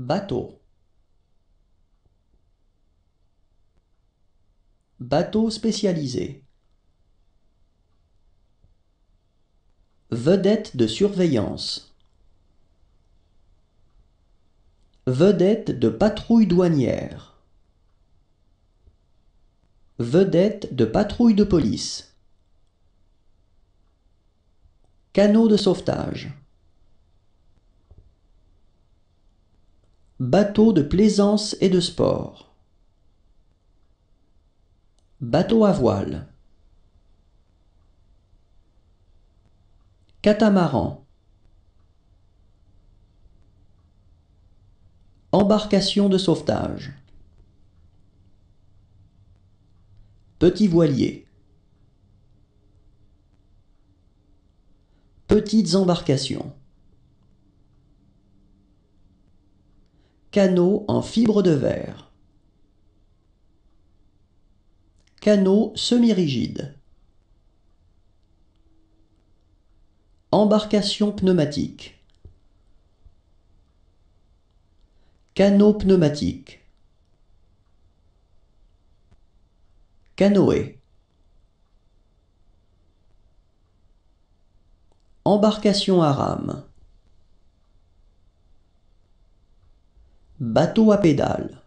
Bateau. Bateau spécialisé. Vedette de surveillance. Vedette de patrouille douanière. Vedette de patrouille de police. Canot de sauvetage. Bateau de plaisance et de sport. Bateau à voile. Catamaran. Embarcation de sauvetage. Petit voilier. Petites embarcations. Canot en fibre de verre. Canot semi rigide Embarcation pneumatique. Canot pneumatique Canoë. Embarcation à rame. bateau à pédales